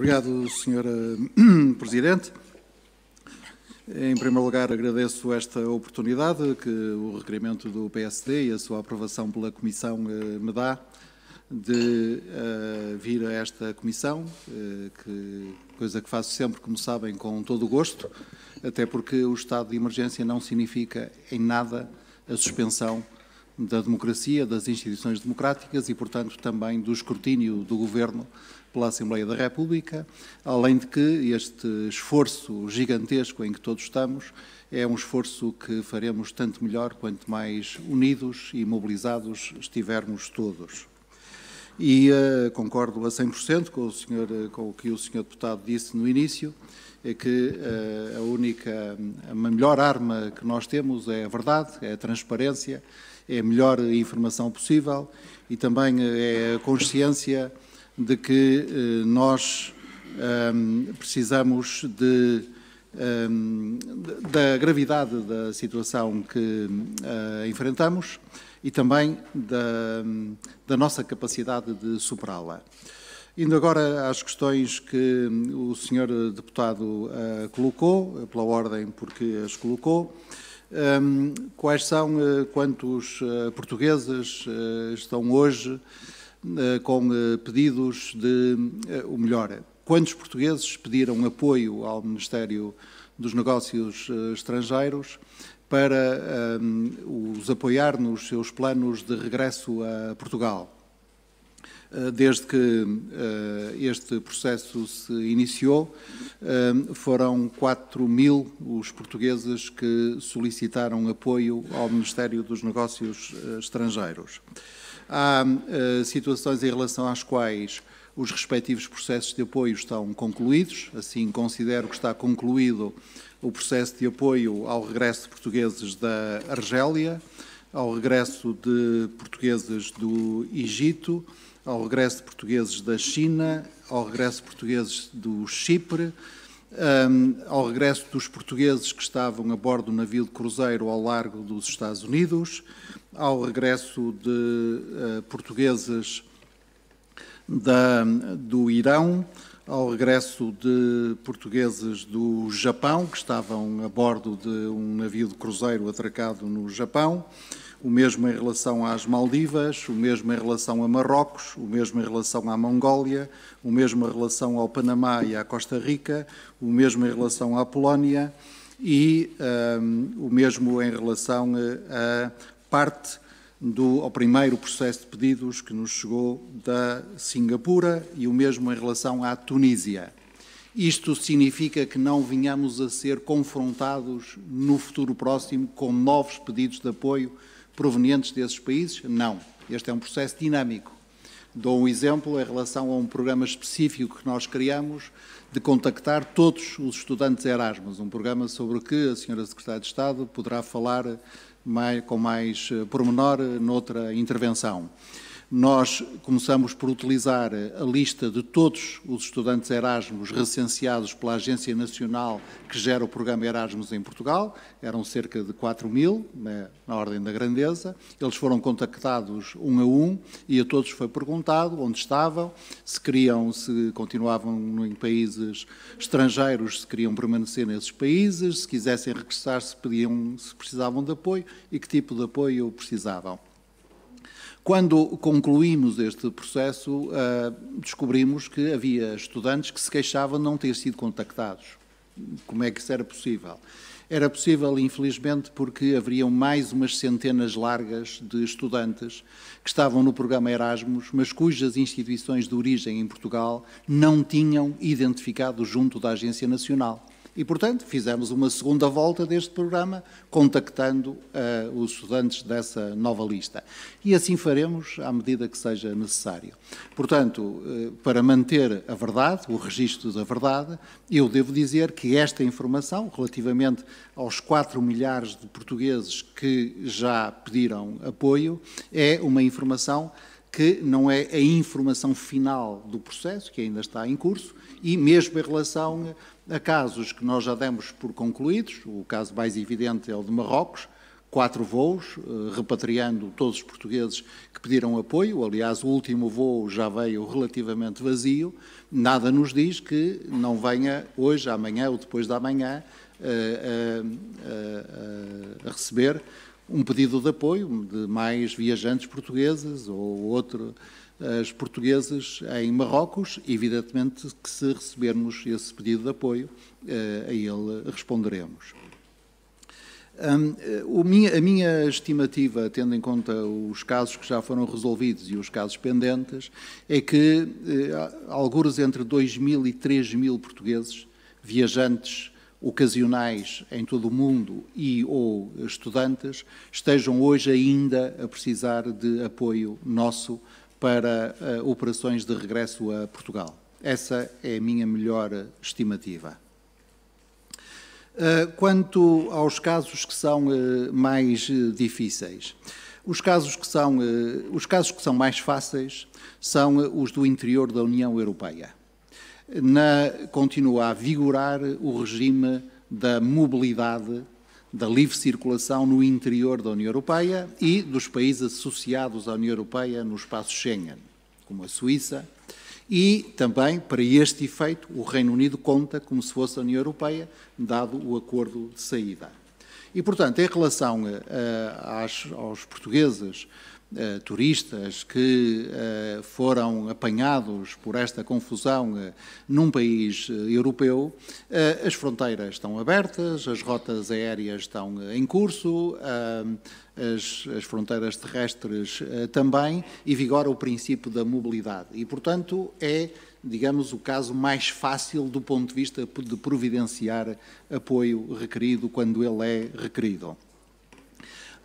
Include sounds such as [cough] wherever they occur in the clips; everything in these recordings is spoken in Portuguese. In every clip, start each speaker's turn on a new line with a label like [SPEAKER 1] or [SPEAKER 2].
[SPEAKER 1] obrigado, Senhora eh, [clears throat] Presidente. Em primeiro lugar, agradeço esta oportunidade que o requerimento do PSD e a sua aprovação pela Comissão eh, me dá de uh, vir a esta Comissão, uh, que, coisa que faço sempre, como sabem, com todo o gosto, até porque o estado de emergência não significa em nada a suspensão da democracia, das instituições democráticas e, portanto, também do escrutínio do Governo pela Assembleia da República, além de que este esforço gigantesco em que todos estamos é um esforço que faremos tanto melhor quanto mais unidos e mobilizados estivermos todos. E uh, concordo a 100% com o, senhor, eh, com o que o senhor deputado disse no início, é que uh, a única, a melhor arma que nós temos é a verdade, é a transparência, é a melhor informação possível e também é a consciência de que eh, nós um, ehm, precisamos de, um, ehm, da gravidade da situação que uh, enfrentamos e também da, da nossa capacidade de superá-la. Indo agora às questões que hum, o senhor deputado uh, colocou, pela ordem porque as colocou, um, quais são uh, quantos portugueses estão hoje eh, com eh, pedidos de, eh, ou melhor, quantos portugueses pediram apoio ao Ministério dos Negócios Estrangeiros para um, os apoiar nos seus planos de regresso a Portugal. Desde que uh, este processo se iniciou, foram 4 mil os portugueses que solicitaram apoio ao Ministério dos Negócios Estrangeiros. Há uh, situações em relação às quais os respectivos processos de apoio estão concluídos, assim considero que está concluído o processo de apoio ao regresso de portugueses da Argélia, ao regresso de portugueses do Egito, ao regresso de portugueses da China, ao regresso de portugueses do Chipre, um, ao regresso dos portugueses que estavam a bordo do navio de cruzeiro ao largo dos Estados Unidos, ao regresso de uh, portugueses da, do Irão, ao regresso de portugueses do Japão, que estavam a bordo de um navio de cruzeiro atracado no Japão, o mesmo em relação às Maldivas, o mesmo em relação a Marrocos, o mesmo em relação à Mongólia, o mesmo em relação ao Panamá e à Costa Rica, o mesmo em relação à Polónia e um, ehm, o mesmo em relação eh, a, a parte do, ao primeiro processo de pedidos que nos chegou da Singapura e o mesmo em relação à Tunísia. Isto significa que não vinhamos a ser confrontados no futuro próximo com novos pedidos de apoio provenientes desses países? Não. Este é um processo dinâmico. Dou um exemplo em relação a um programa específico que nós criamos de contactar todos os estudantes Erasmus, um programa sobre o que a senhora Secretária de Estado poderá falar mais, com mais eh, pormenor eh, noutra intervenção. Nós começamos por utilizar a lista de todos os estudantes Erasmus recenseados pela Agência Nacional que gera o programa Erasmus em Portugal. Eram cerca de 4 mil, né, na ordem da grandeza. Eles foram contactados um a um e a todos foi perguntado onde estavam, se queriam, se continuavam em países estrangeiros, se queriam permanecer nesses países, se quisessem regressar, se, pediam, se precisavam de apoio e que tipo de apoio precisavam. Quando concluímos este processo, ah, descobrimos que havia estudantes que se queixavam de não ter sido contactados. Como é que isso era possível? Era possível, infelizmente, porque haveriam mais umas centenas largas de estudantes que estavam no programa Erasmus, mas cujas instituições de origem em Portugal não tinham identificado junto da Agência Nacional. E, portanto, fizemos uma segunda volta deste programa, contactando uh, os estudantes dessa nova lista. E assim faremos à medida que seja necessário. Portanto, uh, para manter a verdade, o registro da verdade, eu devo dizer que esta informação, relativamente aos 4 milhares de portugueses que já pediram apoio, é uma informação que não é a informação final do processo, que ainda está em curso, e mesmo em relação a casos que nós já demos por concluídos, o caso mais evidente é o de Marrocos, quatro voos, eh, repatriando todos os portugueses que pediram apoio. Aliás, o último voo já veio relativamente vazio. Nada nos diz que não venha hoje, amanhã ou depois da manhã a, a, a, a receber um pedido de apoio de mais viajantes portugueses ou outro, as portuguesas em Marrocos, evidentemente que se recebermos esse pedido de apoio, eh, a ele responderemos. Hum, eh, a minha estimativa, tendo em conta os casos que já foram resolvidos e os casos pendentes, é que eh, alguns entre 2 mil e 3 mil portugueses, viajantes ocasionais em todo o mundo e ou estudantes, estejam hoje ainda a precisar de apoio nosso para uh, operações de regresso a Portugal. Essa é a minha melhor estimativa. Uh, quanto aos casos que são uh, mais difíceis, os casos, que são, os casos que são mais fáceis são os do interior da União Europeia. Na, continua a vigorar o regime da mobilidade da livre circulação no interior da União Europeia e dos países associados à União Europeia no espaço Schengen, como a Suíça. E também, para este efeito, o Reino Unido conta como se fosse a União Europeia, dado o acordo de saída. E, portanto, em relação a, a, aos, aos portugueses eh, turistas que eh, foram apanhados por esta confusão eh, num país europeu, as fronteiras estão abertas, as rotas aéreas estão em curso, as, fronteiras terrestres também, e vigora o princípio da mobilidade. E, portanto, é digamos, o caso mais fácil do ponto de vista de providenciar apoio requerido quando ele é requerido.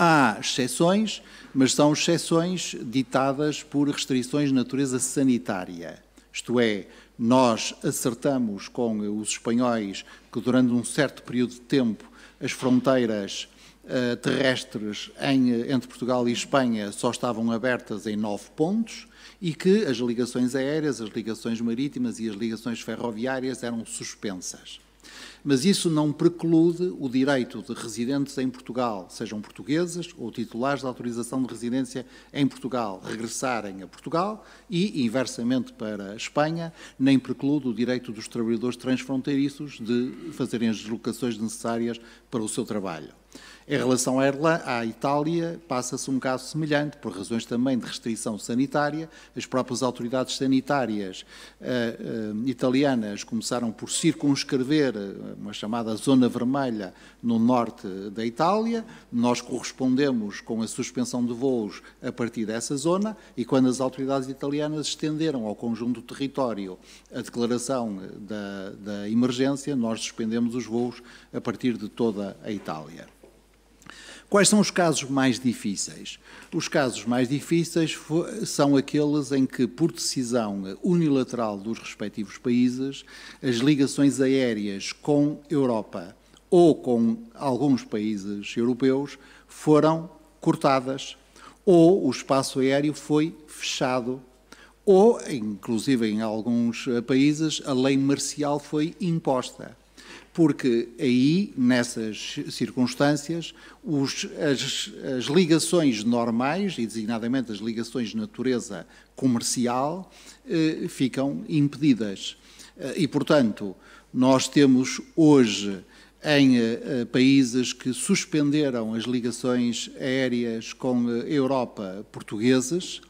[SPEAKER 1] Há exceções, mas são exceções ditadas por restrições de natureza sanitária. Isto é, nós acertamos com os espanhóis que durante um certo período de tempo as fronteiras eh, terrestres em, entre Portugal e Espanha só estavam abertas em nove pontos e que as ligações aéreas, as ligações marítimas e as ligações ferroviárias eram suspensas. Mas isso não preclude o direito de residentes em Portugal, sejam portugueses ou titulares da autorização de residência em Portugal, regressarem a Portugal e, inversamente para a Espanha, nem preclude o direito dos trabalhadores transfronteiriços de fazerem as deslocações necessárias para o seu trabalho. Em relação à, à Itália, passa-se um caso semelhante, por razões também de restrição sanitária. As próprias autoridades sanitárias uh, uh, italianas começaram por circunscrever eh, uma chamada zona vermelha no norte da Itália. Nós correspondemos com a suspensão de voos a partir dessa zona e quando as autoridades italianas estenderam ao conjunto do território a declaração da, da emergência, nós suspendemos os voos a partir de toda a Itália. Quais são os casos mais difíceis? Os casos mais difíceis são aqueles em que, por decisão unilateral dos respectivos países, as ligações aéreas com Europa ou com alguns países europeus foram cortadas, ou o espaço aéreo foi fechado, ou, inclusive em alguns eh, países, a lei marcial foi imposta porque aí, nessas circunstâncias, os, as, as, ligações normais, e designadamente as ligações de natureza comercial, eh, ficam impedidas. Eh, e, portanto, nós temos hoje em eh, eh, países que suspenderam as ligações aéreas com a eh, Europa portugueses,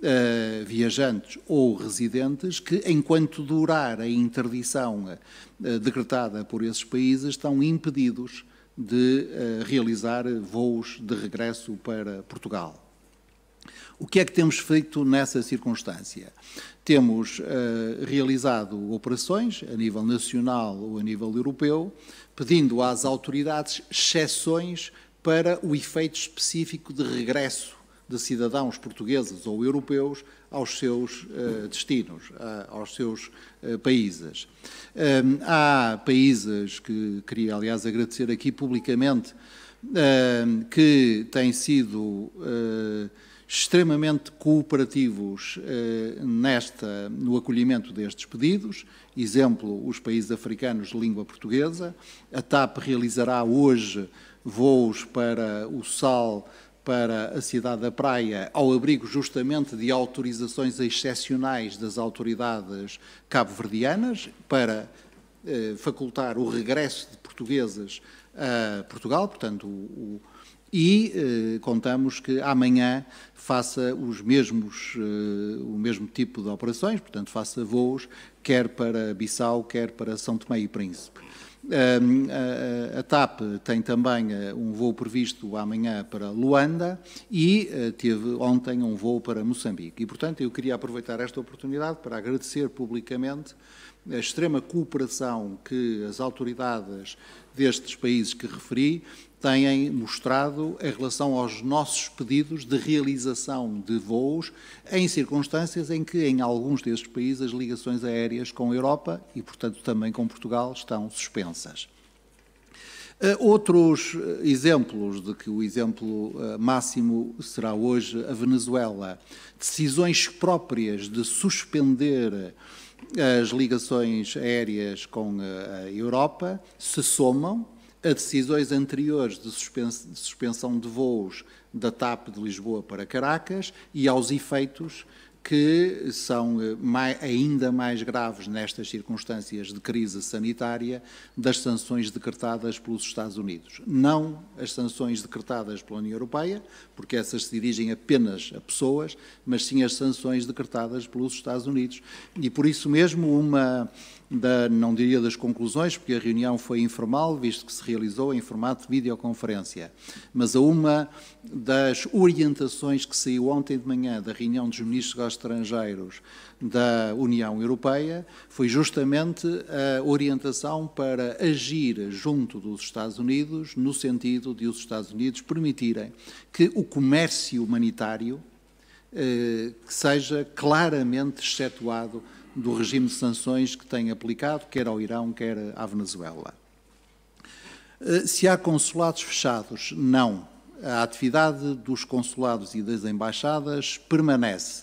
[SPEAKER 1] Uh, viajantes ou residentes que, enquanto durar a interdição uh, decretada por esses países, estão impedidos de uh, realizar voos de regresso para Portugal. O que é que temos feito nessa circunstância? Temos realizado operações a nível nacional ou a nível europeu, pedindo às autoridades exceções para o efeito específico de regresso de cidadãos portugueses ou europeus aos seus uh, destinos, a, aos seus uh, países. Um, eh, há países que queria, aliás, agradecer aqui publicamente, um, que têm sido uh, extremamente cooperativos nesta, no acolhimento destes pedidos, exemplo, os países africanos de língua portuguesa. A TAP realizará hoje voos para o SAL para a cidade da Praia, ao abrigo justamente de autorizações excepcionais das autoridades cabo-verdianas para eh, facultar o regresso de portugueses a Portugal, portanto, o, o, e eh, contamos que amanhã faça os mesmos, eh, o mesmo tipo de operações, portanto, faça voos quer para Bissau, quer para São Tomé e Príncipe. A TAP tem também eh, um voo previsto amanhã para Luanda e eh, teve ontem um voo para Moçambique. E, portanto, eu queria aproveitar esta oportunidade para agradecer publicamente a extrema cooperação que as autoridades destes países que referi têm mostrado em relação aos nossos pedidos de realização de voos em circunstâncias em que, em alguns destes países, as ligações aéreas com a Europa e, portanto, também com Portugal estão suspensas. Eh, outros eh, exemplos, de que o exemplo eh, máximo será hoje a Venezuela, decisões próprias de suspender as ligações aéreas com a Europa se somam a decisões anteriores de, suspensão de voos da TAP de Lisboa para Caracas e aos efeitos que são eh, mais, ainda mais graves nestas circunstâncias de crise sanitária das sanções decretadas pelos Estados Unidos. Não as sanções decretadas pela União Europeia, porque essas se dirigem apenas a pessoas, mas sim as sanções decretadas pelos Estados Unidos. E por isso mesmo uma da, não diria das conclusões, porque a reunião foi informal, visto que se realizou em formato de videoconferência, mas a uma das orientações que saiu ontem de manhã da reunião dos ministros estrangeiros da União Europeia foi justamente a orientação para agir junto dos Estados Unidos, no sentido de os Estados Unidos permitirem que o comércio humanitário eh, seja claramente excetuado do regime de sanções que tem aplicado, quer ao Irão, quer à Venezuela. Eh, se há consulados fechados, não. A atividade dos consulados e das embaixadas permanece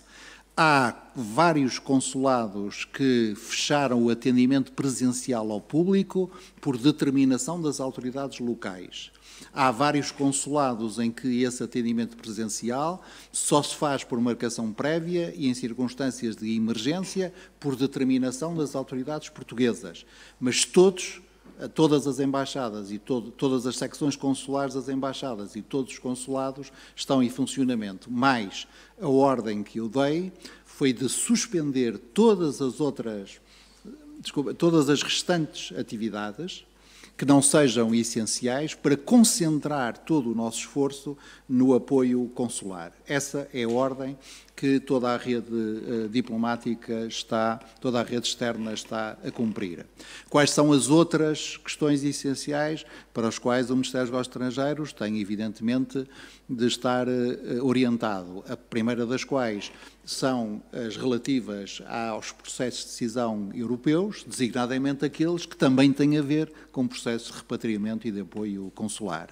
[SPEAKER 1] Há vários consulados que fecharam o atendimento presencial ao público por determinação das autoridades locais. Há vários consulados em que esse atendimento presencial só se faz por marcação prévia e em circunstâncias de emergência por determinação das autoridades portuguesas. Mas todos todas as embaixadas e todo, todas as secções consulares das embaixadas e todos os consulados estão em funcionamento. Mas a ordem que eu dei foi de suspender todas as outras, desculpa, todas as restantes atividades que não sejam essenciais para concentrar todo o nosso esforço no apoio consular. Essa é a ordem que toda a rede uh, diplomática está, toda a rede externa está a cumprir. Quais são as outras questões essenciais para as quais o Ministério dos Negócios Estrangeiros tem, evidentemente, de estar uh, orientado? A primeira das quais são as relativas aos processos de decisão europeus, designadamente aqueles que também têm a ver com processos de repatriamento e de apoio consular.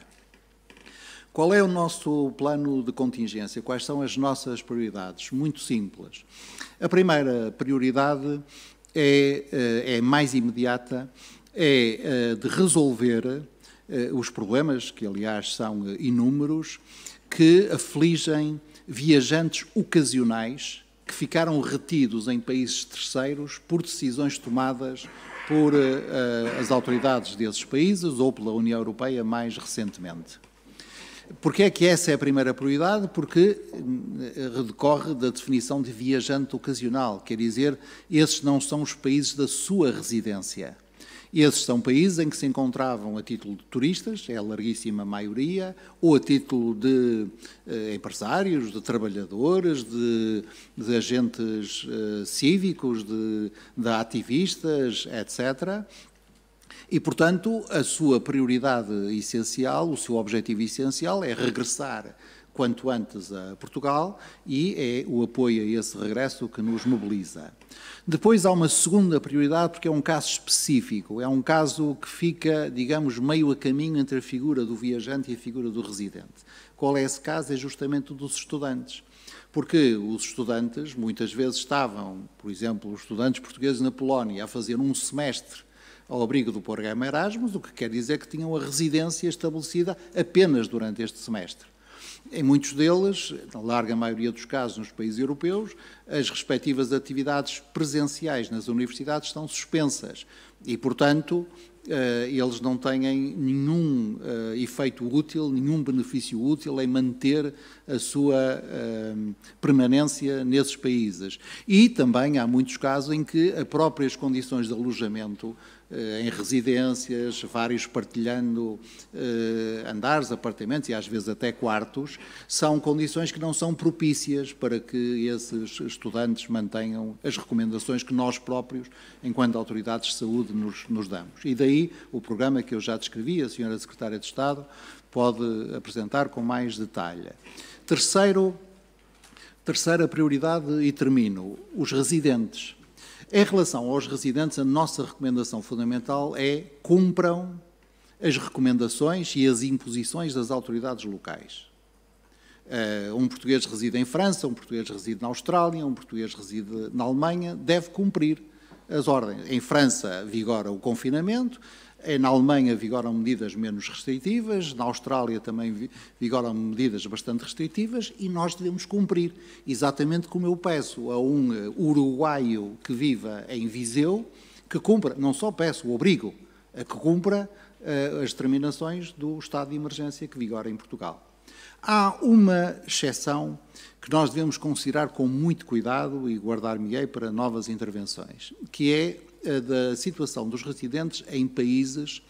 [SPEAKER 1] Qual é o nosso plano de contingência? Quais são as nossas prioridades? Muito simples. A primeira prioridade é, eh, é mais imediata, é eh, de resolver eh, os problemas, que aliás são inúmeros, que afligem viajantes ocasionais que ficaram retidos em países terceiros por decisões tomadas por as autoridades desses países ou pela União Europeia mais recentemente. Porquê é que essa é a primeira prioridade? Porque eh, decorre da definição de viajante ocasional, quer dizer, esses não são os países da sua residência. Esses são países em que se encontravam a título de turistas, é a larguíssima maioria, ou a título de eh, empresários, de trabalhadores, de, de agentes eh, cívicos, de, de ativistas, etc e, portanto, a sua prioridade essencial, o seu objetivo essencial é regressar quanto antes a Portugal e é o apoio a esse regresso que nos mobiliza. Depois há uma segunda prioridade, porque é um caso específico, é um caso que fica, digamos, meio a caminho entre a figura do viajante e a figura do residente. Qual é esse caso? É justamente o dos estudantes. Porque os estudantes muitas vezes estavam, por exemplo, os estudantes portugueses na Polónia, a fazer um semestre ao abrigo do programa Erasmus, o que quer dizer que tinham a residência estabelecida apenas durante este semestre. Em muitos deles, na larga maioria dos casos nos países europeus, as respectivas atividades presenciais nas universidades estão suspensas e, portanto, eh, eles não têm nenhum eh, efeito útil, nenhum benefício útil em manter a sua hum, permanência nesses países. E também há muitos casos em que as próprias condições de alojamento eh, em residências, vários partilhando eh, andares, apartamentos e às vezes até quartos, são condições que não são propícias para que esses estudantes mantenham as recomendações que nós próprios, enquanto autoridades de saúde, nos, nos damos. E daí o programa que eu já descrevi, a senhora Secretária de Estado pode apresentar com mais detalhe. Terceiro, terceira prioridade, e termino, os residentes. Em relação aos residentes, a nossa recomendação fundamental é cumpram as recomendações e as imposições das autoridades locais. Eh, um português reside em França, um português reside na Austrália, um português reside na Alemanha, deve cumprir as ordens. Em França vigora o confinamento, é, na Alemanha vigoram medidas menos restritivas, na Austrália também vigoram medidas bastante restritivas e nós devemos cumprir, exatamente como eu peço a um eh, uruguaio que viva em Viseu, que cumpra, não só peço, obrigo, a que cumpra eh, as determinações do estado de emergência que vigora em Portugal. Há uma exceção que nós devemos considerar com muito cuidado e guardar-me-ei para novas intervenções, que é eh, da situação dos residentes em países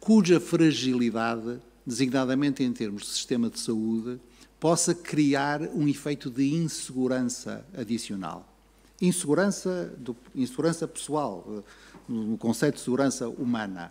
[SPEAKER 1] cuja fragilidade, designadamente em termos de sistema de saúde, possa criar um efeito de insegurança adicional. Insegurança, do, insegurança pessoal, eh, no conceito de segurança humana.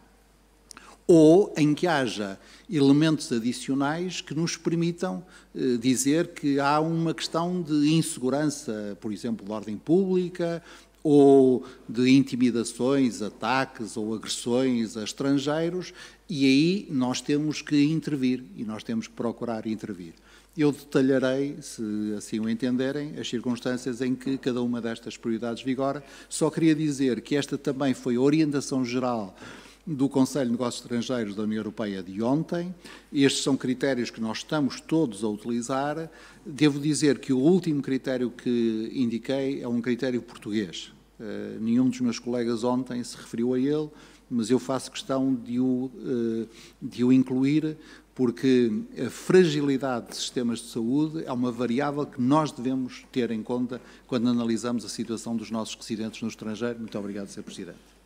[SPEAKER 1] Ou em que haja elementos adicionais que nos permitam eh, dizer que há uma questão de insegurança, por exemplo, de ordem pública, ou de intimidações, ataques ou agressões a estrangeiros, e aí nós temos que intervir e nós temos que procurar intervir. Eu detalharei, se assim o entenderem, as circunstâncias em que cada uma destas prioridades vigora. Só queria dizer que esta também foi a orientação geral do Conselho de Negócios Estrangeiros da União Europeia de ontem. Estes são critérios que nós estamos todos a utilizar. Devo dizer que o último critério que indiquei é um critério português, eh, nenhum dos meus colegas ontem se referiu a ele, mas eu faço questão de o, eh, de o incluir, porque a fragilidade de sistemas de saúde é uma variável que nós devemos ter em conta quando analisamos a situação dos nossos residentes no estrangeiro. Muito obrigado, Sr. Presidente.